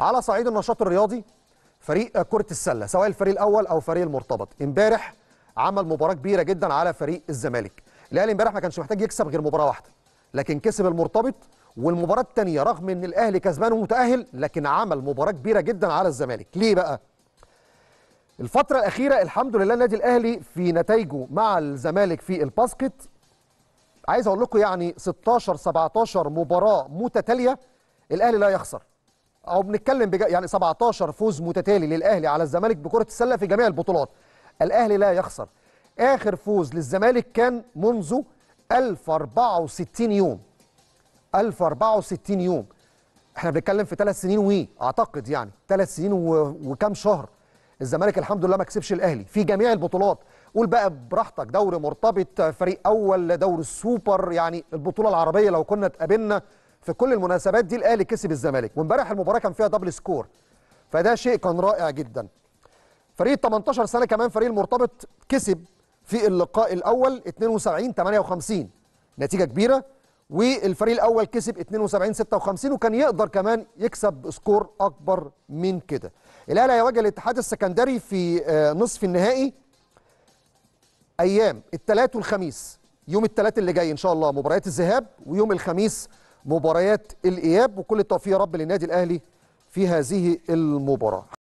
على صعيد النشاط الرياضي فريق كرة السلة سواء الفريق الأول أو فريق المرتبط امبارح عمل مباراة كبيرة جدا على فريق الزمالك الأهلي امبارح ما كانش محتاج يكسب غير مباراة واحدة لكن كسب المرتبط والمباراة الثانية رغم إن الأهلي كسبان ومتأهل لكن عمل مباراة كبيرة جدا على الزمالك ليه بقى؟ الفترة الأخيرة الحمد لله النادي الأهلي في نتائجه مع الزمالك في الباسكت عايز أقول لكم يعني 16 17 مباراة متتالية الأهلي لا يخسر او بنتكلم بج... يعني 17 فوز متتالي للاهلي على الزمالك بكره السله في جميع البطولات الاهلي لا يخسر اخر فوز للزمالك كان منذ 1064 يوم 1064 يوم احنا بنتكلم في ثلاث سنين وي اعتقد يعني ثلاث سنين و... وكام شهر الزمالك الحمد لله ما كسبش الاهلي في جميع البطولات قول بقى براحتك دوري مرتبط فريق اول دوري السوبر يعني البطوله العربيه لو كنا اتقابلنا في كل المناسبات دي الاهلي كسب الزمالك وامبارح المباراه كان فيها دبل سكور فده شيء كان رائع جدا فريق 18 سنه كمان فريق المرتبط كسب في اللقاء الاول 72 58 نتيجه كبيره والفريق الاول كسب 72 56 وكان يقدر كمان يكسب سكور اكبر من كده الاهلي هيواجه الاتحاد السكندري في آه، نصف النهائي ايام الثلاث والخميس يوم الثلاث اللي جاي ان شاء الله مباريات الذهاب ويوم الخميس مباريات الإياب وكل التوفيق يا رب للنادي الأهلي في هذه المباراة